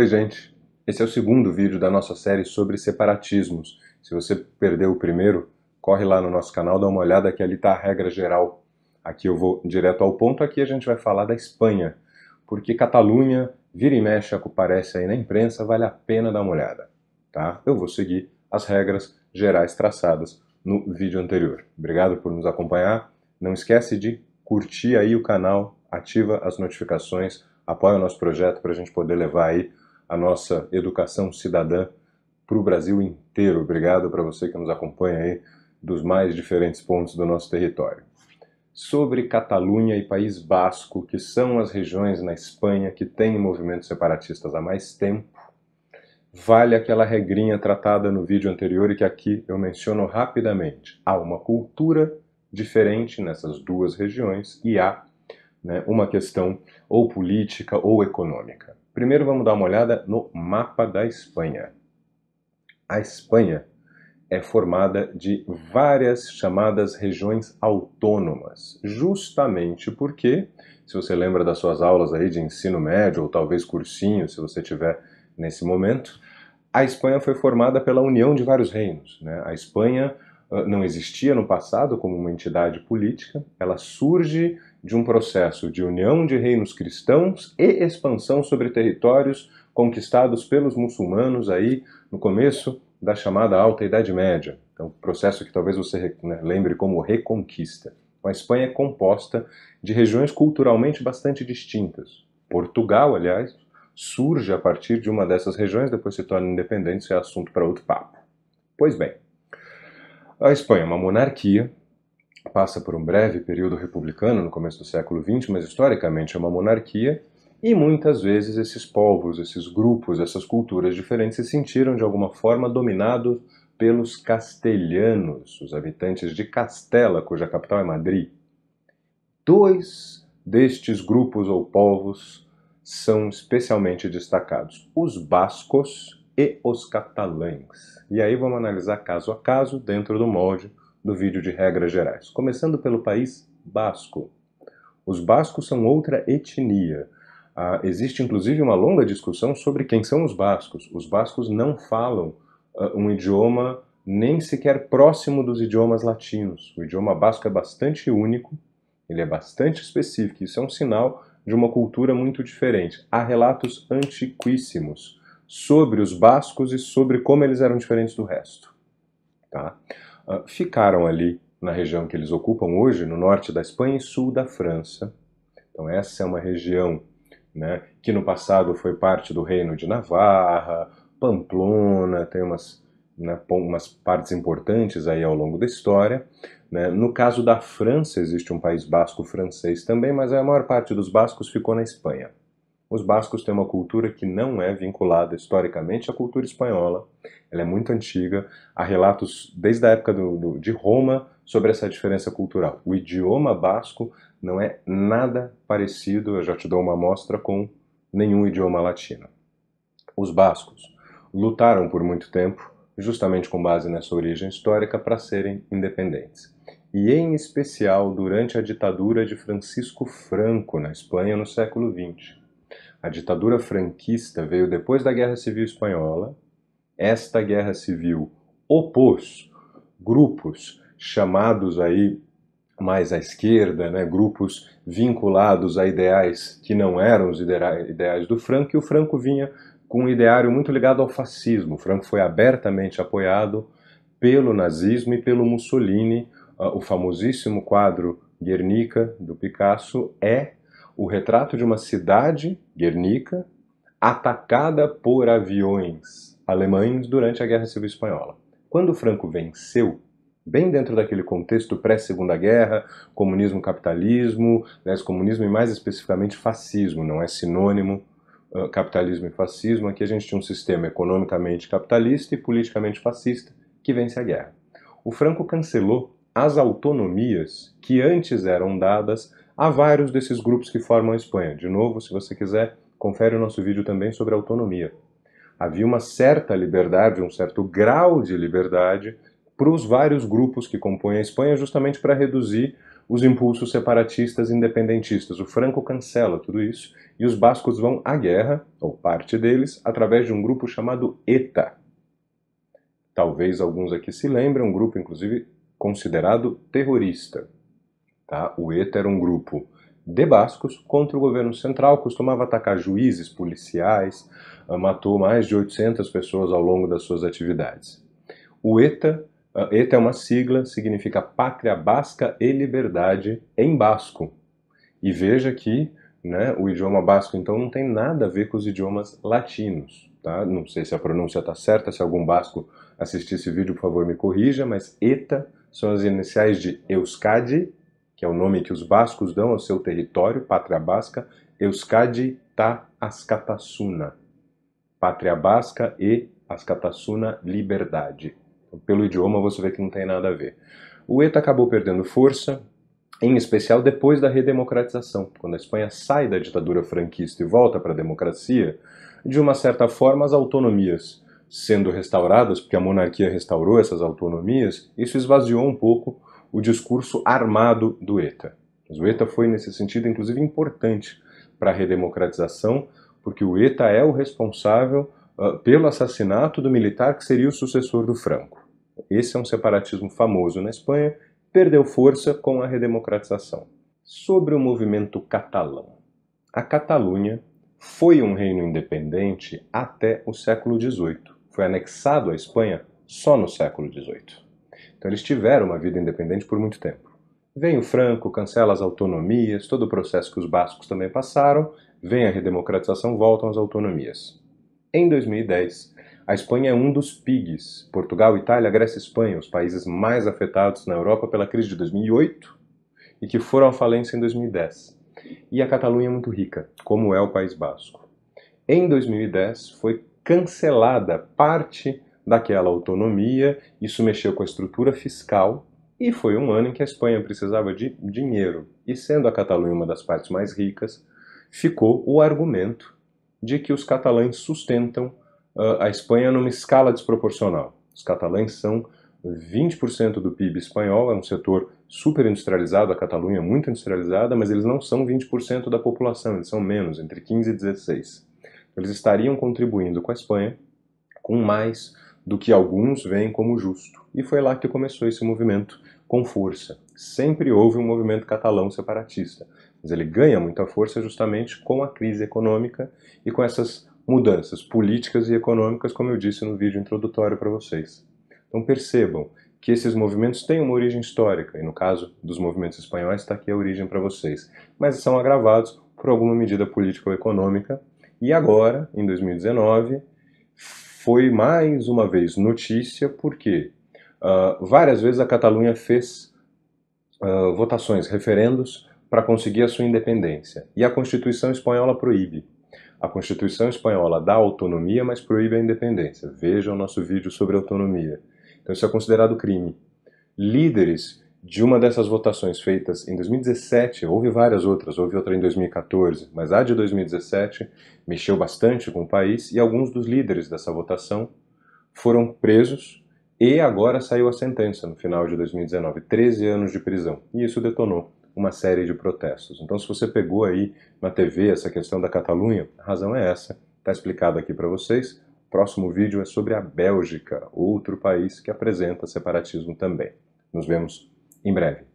Oi, gente! Esse é o segundo vídeo da nossa série sobre separatismos. Se você perdeu o primeiro, corre lá no nosso canal, dá uma olhada que ali está a regra geral. Aqui eu vou direto ao ponto, aqui a gente vai falar da Espanha, porque Catalunha, vira e mexe, aparece aí na imprensa, vale a pena dar uma olhada. Tá? Eu vou seguir as regras gerais traçadas no vídeo anterior. Obrigado por nos acompanhar. Não esquece de curtir aí o canal, ativa as notificações, apoia o nosso projeto para a gente poder levar aí a nossa educação cidadã para o Brasil inteiro. Obrigado para você que nos acompanha aí dos mais diferentes pontos do nosso território. Sobre Catalunha e País Basco, que são as regiões na Espanha que têm movimentos separatistas há mais tempo, vale aquela regrinha tratada no vídeo anterior e que aqui eu menciono rapidamente. Há uma cultura diferente nessas duas regiões e há né, uma questão ou política ou econômica. Primeiro vamos dar uma olhada no mapa da Espanha. A Espanha é formada de várias chamadas regiões autônomas, justamente porque, se você lembra das suas aulas aí de ensino médio ou talvez cursinho, se você tiver nesse momento, a Espanha foi formada pela união de vários reinos. Né? A Espanha ah, não existia no passado como uma entidade política, ela surge de um processo de união de reinos cristãos e expansão sobre territórios conquistados pelos muçulmanos aí no começo da chamada Alta Idade Média. Então, processo que talvez você né, lembre como Reconquista. Então, a Espanha é composta de regiões culturalmente bastante distintas. Portugal, aliás, surge a partir de uma dessas regiões, depois se torna independente, isso é assunto para outro papo. Pois bem, a Espanha, é uma monarquia, passa por um breve período republicano no começo do século XX, mas historicamente é uma monarquia, e muitas vezes esses povos, esses grupos, essas culturas diferentes se sentiram de alguma forma dominados pelos castelhanos, os habitantes de Castela, cuja capital é Madrid. Dois destes grupos ou povos são especialmente destacados: os bascos, e os catalães. E aí vamos analisar caso a caso dentro do molde do vídeo de regras gerais. Começando pelo país basco. Os bascos são outra etnia. Ah, existe inclusive uma longa discussão sobre quem são os bascos. Os bascos não falam ah, um idioma nem sequer próximo dos idiomas latinos. O idioma basco é bastante único, ele é bastante específico, isso é um sinal de uma cultura muito diferente. Há relatos antiquíssimos sobre os bascos e sobre como eles eram diferentes do resto. Tá? Ah, ficaram ali na região que eles ocupam hoje, no norte da Espanha e sul da França. Então essa é uma região né, que no passado foi parte do reino de Navarra, Pamplona, tem umas, né, umas partes importantes aí ao longo da história. Né? No caso da França, existe um país basco francês também, mas a maior parte dos bascos ficou na Espanha. Os bascos têm uma cultura que não é vinculada historicamente à cultura espanhola. Ela é muito antiga. Há relatos desde a época do, do, de Roma sobre essa diferença cultural. O idioma basco não é nada parecido, eu já te dou uma amostra, com nenhum idioma latino. Os bascos lutaram por muito tempo, justamente com base nessa origem histórica, para serem independentes. E em especial durante a ditadura de Francisco Franco na Espanha no século XX. A ditadura franquista veio depois da Guerra Civil Espanhola. Esta Guerra Civil opôs grupos chamados aí mais à esquerda, né, grupos vinculados a ideais que não eram os ideais do Franco, e o Franco vinha com um ideário muito ligado ao fascismo. O Franco foi abertamente apoiado pelo nazismo e pelo Mussolini. Ah, o famosíssimo quadro Guernica, do Picasso, é o retrato de uma cidade, Guernica, atacada por aviões alemães durante a Guerra Civil Espanhola. Quando Franco venceu, bem dentro daquele contexto pré-segunda guerra, comunismo, capitalismo, aliás, né, comunismo e mais especificamente fascismo, não é sinônimo uh, capitalismo e fascismo, aqui a gente tinha um sistema economicamente capitalista e politicamente fascista que vence a guerra. O Franco cancelou as autonomias que antes eram dadas Há vários desses grupos que formam a Espanha. De novo, se você quiser, confere o nosso vídeo também sobre autonomia. Havia uma certa liberdade, um certo grau de liberdade para os vários grupos que compõem a Espanha, justamente para reduzir os impulsos separatistas e independentistas. O Franco cancela tudo isso e os bascos vão à guerra, ou parte deles, através de um grupo chamado ETA. Talvez alguns aqui se lembrem, um grupo inclusive considerado terrorista. Tá? O ETA era um grupo de bascos contra o governo central, costumava atacar juízes, policiais, ah, matou mais de 800 pessoas ao longo das suas atividades. O ETA, ETA ah, é uma sigla, significa Pátria Basca e Liberdade em basco. E veja que né, o idioma basco então não tem nada a ver com os idiomas latinos. Tá? Não sei se a pronúncia está certa, se algum basco assistir esse vídeo, por favor me corrija, mas ETA são as iniciais de Euskadi que é o nome que os bascos dão ao seu território, pátria basca, Euskadi ta Ascatasuna. Pátria basca e Ascatasuna liberdade. Então, pelo idioma você vê que não tem nada a ver. O ETA acabou perdendo força, em especial depois da redemocratização, quando a Espanha sai da ditadura franquista e volta para a democracia, de uma certa forma as autonomias sendo restauradas, porque a monarquia restaurou essas autonomias, isso esvaziou um pouco o discurso armado do ETA. Mas o ETA foi, nesse sentido, inclusive importante para a redemocratização, porque o ETA é o responsável uh, pelo assassinato do militar que seria o sucessor do Franco. Esse é um separatismo famoso na Espanha, perdeu força com a redemocratização. Sobre o movimento catalão. A Catalunha foi um reino independente até o século XVIII. Foi anexado à Espanha só no século XVIII. Então eles tiveram uma vida independente por muito tempo. Vem o Franco, cancela as autonomias, todo o processo que os bascos também passaram, vem a redemocratização, voltam as autonomias. Em 2010, a Espanha é um dos PIGs, Portugal, Itália, Grécia e Espanha, os países mais afetados na Europa pela crise de 2008 e que foram à falência em 2010. E a Catalunha é muito rica, como é o País Basco. Em 2010, foi cancelada parte daquela autonomia, isso mexeu com a estrutura fiscal e foi um ano em que a Espanha precisava de dinheiro. E sendo a Catalunha uma das partes mais ricas, ficou o argumento de que os catalães sustentam uh, a Espanha numa escala desproporcional. Os catalães são 20% do PIB espanhol, é um setor super industrializado, a Catalunha é muito industrializada, mas eles não são 20% da população, eles são menos, entre 15 e 16. Eles estariam contribuindo com a Espanha com mais do que alguns veem como justo. E foi lá que começou esse movimento com força. Sempre houve um movimento catalão separatista, mas ele ganha muita força justamente com a crise econômica e com essas mudanças políticas e econômicas, como eu disse no vídeo introdutório para vocês. Então percebam que esses movimentos têm uma origem histórica, e no caso dos movimentos espanhóis está aqui a origem para vocês, mas são agravados por alguma medida política ou econômica, e agora, em 2019, foi mais uma vez notícia porque uh, várias vezes a Catalunha fez uh, votações, referendos, para conseguir a sua independência. E a Constituição espanhola proíbe. A Constituição espanhola dá autonomia, mas proíbe a independência. Veja o nosso vídeo sobre autonomia. Então isso é considerado crime. Líderes de uma dessas votações feitas em 2017, houve várias outras, houve outra em 2014, mas a de 2017 mexeu bastante com o país e alguns dos líderes dessa votação foram presos e agora saiu a sentença no final de 2019, 13 anos de prisão. E isso detonou uma série de protestos. Então, se você pegou aí na TV essa questão da Catalunha, a razão é essa. Está explicado aqui para vocês. O próximo vídeo é sobre a Bélgica, outro país que apresenta separatismo também. Nos vemos em breve.